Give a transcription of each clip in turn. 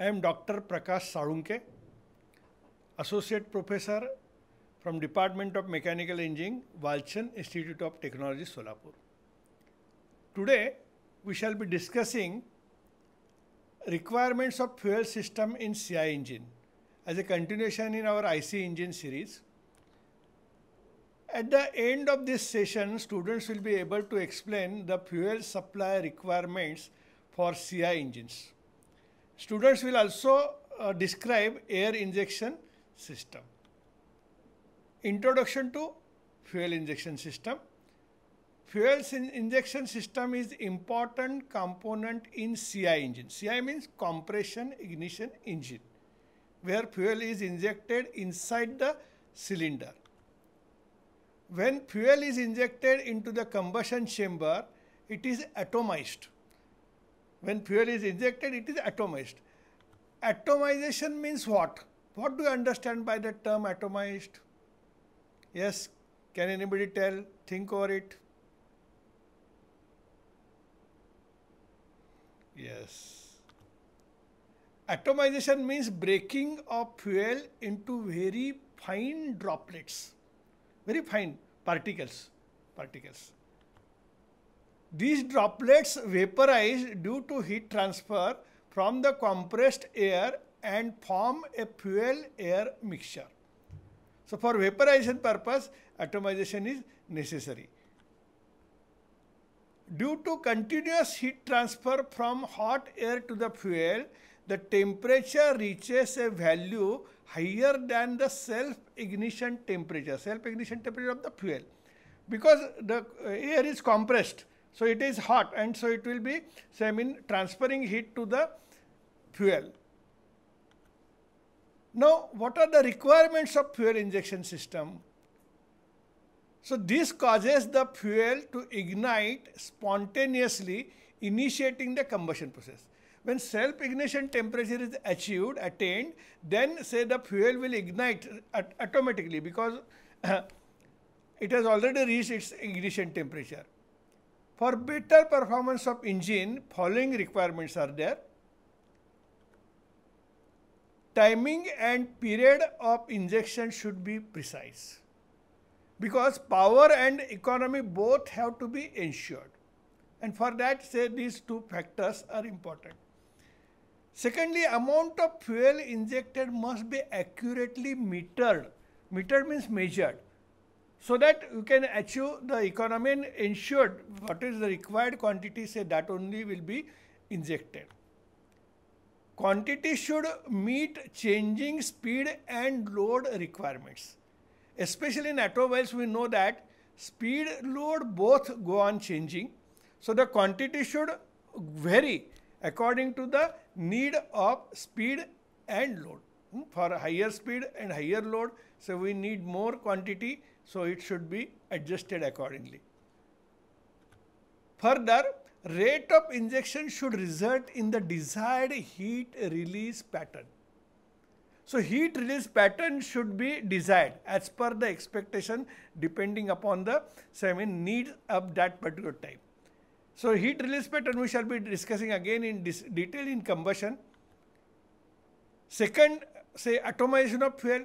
I am Dr. Prakash Sarunke, Associate Professor from Department of Mechanical Engineering, Walchan Institute of Technology, Solapur. Today, we shall be discussing requirements of fuel system in CI engine as a continuation in our IC engine series. At the end of this session, students will be able to explain the fuel supply requirements for CI engines. Students will also uh, describe air injection system. Introduction to fuel injection system. Fuel in injection system is important component in CI engine. CI means compression ignition engine where fuel is injected inside the cylinder. When fuel is injected into the combustion chamber, it is atomized when fuel is injected, it is atomized. Atomization means what? What do you understand by the term atomized? Yes, can anybody tell? Think over it. Yes. Atomization means breaking of fuel into very fine droplets, very fine particles, particles. These droplets vaporize due to heat transfer from the compressed air and form a fuel air mixture. So for vaporization purpose, atomization is necessary. Due to continuous heat transfer from hot air to the fuel, the temperature reaches a value higher than the self-ignition temperature, self-ignition temperature of the fuel. Because the uh, air is compressed, so it is hot and so it will be, so I mean transferring heat to the fuel. Now what are the requirements of fuel injection system? So this causes the fuel to ignite spontaneously initiating the combustion process. When self-ignition temperature is achieved, attained, then say the fuel will ignite automatically because it has already reached its ignition temperature. For better performance of engine, following requirements are there. Timing and period of injection should be precise because power and economy both have to be ensured. And for that, say these two factors are important. Secondly, amount of fuel injected must be accurately metered. Metered means measured so that you can achieve the economy and ensured what is the required quantity say that only will be injected. Quantity should meet changing speed and load requirements. Especially in automobiles we know that speed load both go on changing. So the quantity should vary according to the need of speed and load. Hmm, for higher speed and higher load, so we need more quantity so it should be adjusted accordingly. Further, rate of injection should result in the desired heat release pattern. So heat release pattern should be desired as per the expectation depending upon the I mean, needs of that particular type. So heat release pattern we shall be discussing again in detail in combustion. Second, say atomization of fuel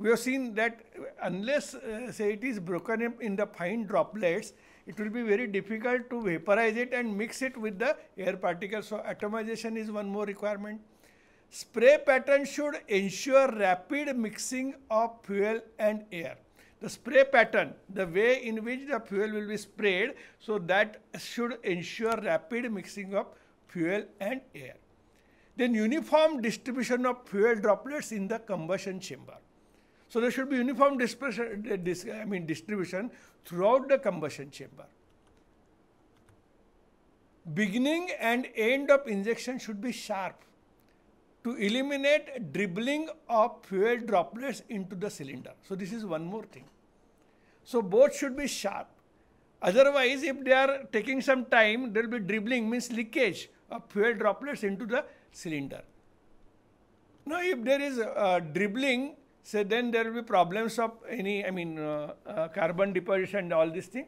we have seen that unless uh, say it is broken up in the fine droplets, it will be very difficult to vaporize it and mix it with the air particles. So atomization is one more requirement. Spray pattern should ensure rapid mixing of fuel and air. The spray pattern, the way in which the fuel will be sprayed, so that should ensure rapid mixing of fuel and air. Then uniform distribution of fuel droplets in the combustion chamber. So there should be uniform I mean distribution throughout the combustion chamber. Beginning and end of injection should be sharp to eliminate dribbling of fuel droplets into the cylinder. So this is one more thing. So both should be sharp. Otherwise, if they are taking some time, there will be dribbling, means leakage of fuel droplets into the cylinder. Now, if there is uh, dribbling so then there will be problems of any, I mean, uh, uh, carbon deposition and all this thing.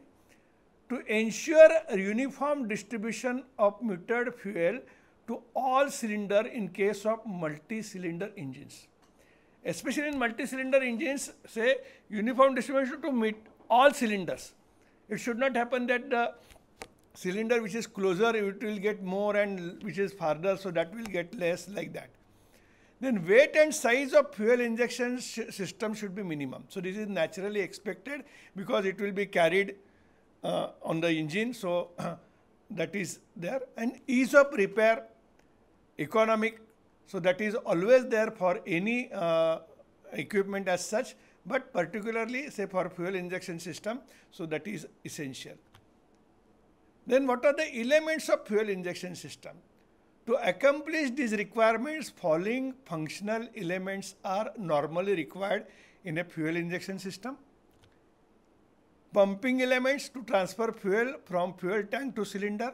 To ensure uniform distribution of metered fuel to all cylinder in case of multi-cylinder engines. Especially in multi-cylinder engines, say uniform distribution to meet all cylinders. It should not happen that the cylinder which is closer, it will get more and which is farther, so that will get less like that then weight and size of fuel injection system should be minimum. So this is naturally expected because it will be carried uh, on the engine. So that is there and ease of repair, economic. So that is always there for any uh, equipment as such, but particularly say for fuel injection system. So that is essential. Then what are the elements of fuel injection system? To accomplish these requirements, following functional elements are normally required in a fuel injection system. Pumping elements to transfer fuel from fuel tank to cylinder.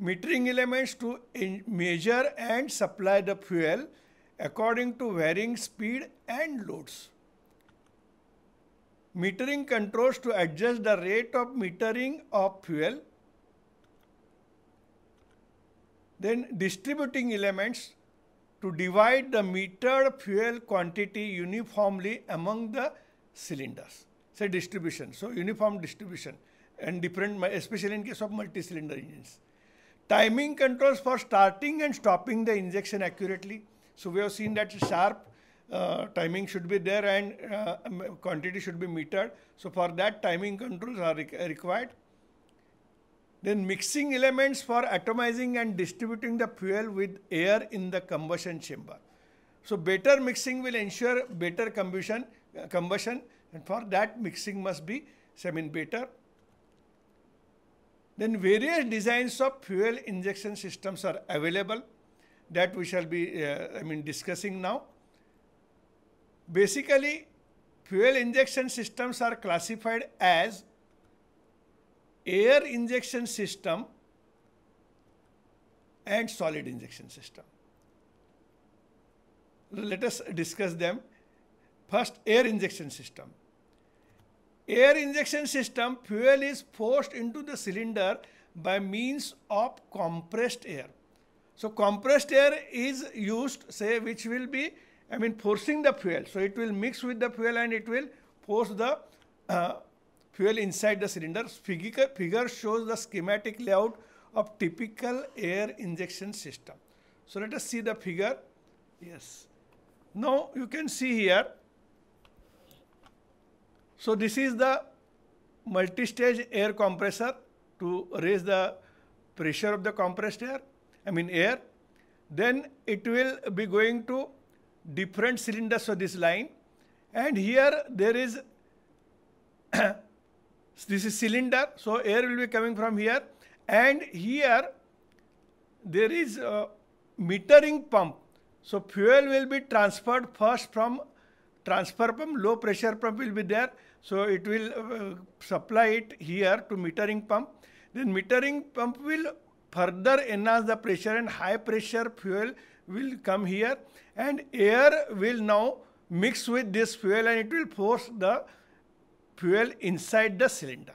Metering elements to measure and supply the fuel according to varying speed and loads. Metering controls to adjust the rate of metering of fuel Then distributing elements to divide the metered fuel quantity uniformly among the cylinders. Say distribution, so uniform distribution and different, especially in case of multi-cylinder engines. Timing controls for starting and stopping the injection accurately. So we have seen that sharp uh, timing should be there and uh, quantity should be metered. So for that timing controls are re required. Then mixing elements for atomizing and distributing the fuel with air in the combustion chamber. So better mixing will ensure better combustion, uh, combustion and for that mixing must be semin better. Then various designs of fuel injection systems are available that we shall be uh, I mean discussing now. Basically fuel injection systems are classified as air injection system and solid injection system. Let us discuss them. First, air injection system. Air injection system, fuel is forced into the cylinder by means of compressed air. So compressed air is used, say, which will be, I mean, forcing the fuel. So it will mix with the fuel and it will force the uh, fuel inside the cylinder. Figure shows the schematic layout of typical air injection system. So let us see the figure. Yes. Now you can see here. So this is the multi-stage air compressor to raise the pressure of the compressed air, I mean air. Then it will be going to different cylinders for this line. And here there is this is cylinder so air will be coming from here and here there is metering pump so fuel will be transferred first from transfer pump low pressure pump will be there so it will uh, supply it here to metering pump then metering pump will further enhance the pressure and high pressure fuel will come here and air will now mix with this fuel and it will force the fuel inside the cylinder.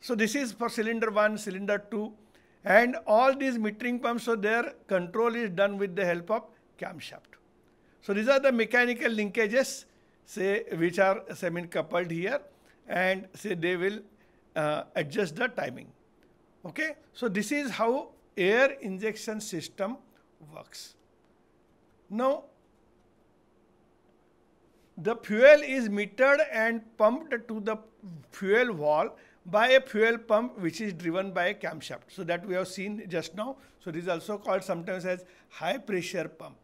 So this is for cylinder 1, cylinder 2 and all these metering pumps, so their control is done with the help of camshaft. So these are the mechanical linkages say which are semi coupled here and say they will uh, adjust the timing. Okay, so this is how air injection system works. Now the fuel is metered and pumped to the fuel wall by a fuel pump which is driven by a camshaft. So that we have seen just now. So this is also called sometimes as high pressure pump.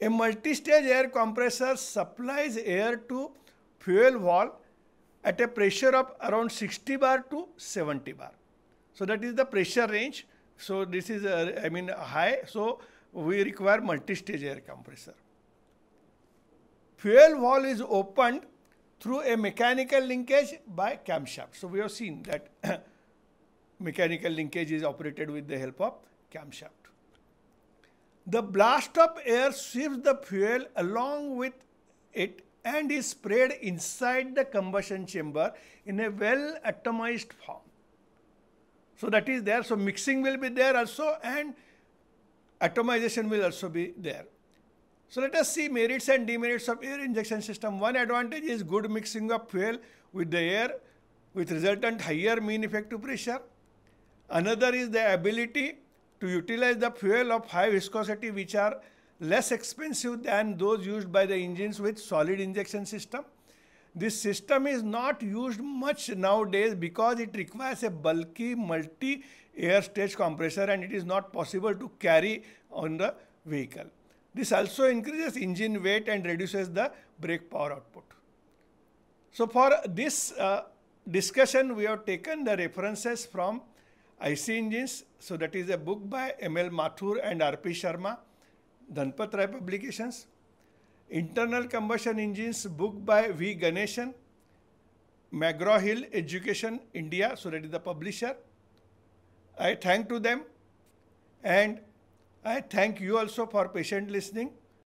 A multi-stage air compressor supplies air to fuel wall at a pressure of around 60 bar to 70 bar. So that is the pressure range. So this is, uh, I mean, high. So we require multi-stage air compressor fuel valve is opened through a mechanical linkage by camshaft. So we have seen that mechanical linkage is operated with the help of camshaft. The blast of air sweeps the fuel along with it and is sprayed inside the combustion chamber in a well atomized form. So that is there. So mixing will be there also and atomization will also be there. So let us see merits and demerits of air injection system. One advantage is good mixing of fuel with the air with resultant higher mean effective pressure. Another is the ability to utilize the fuel of high viscosity which are less expensive than those used by the engines with solid injection system. This system is not used much nowadays because it requires a bulky multi-air stage compressor and it is not possible to carry on the vehicle. This also increases engine weight and reduces the brake power output. So for this uh, discussion, we have taken the references from IC engines. So that is a book by ML Mathur and RP Sharma, Dhanpat Rai Publications. Internal Combustion Engines book by V. Ganeshan, McGraw-Hill Education India, so that is the publisher. I thank to them and I thank you also for patient listening.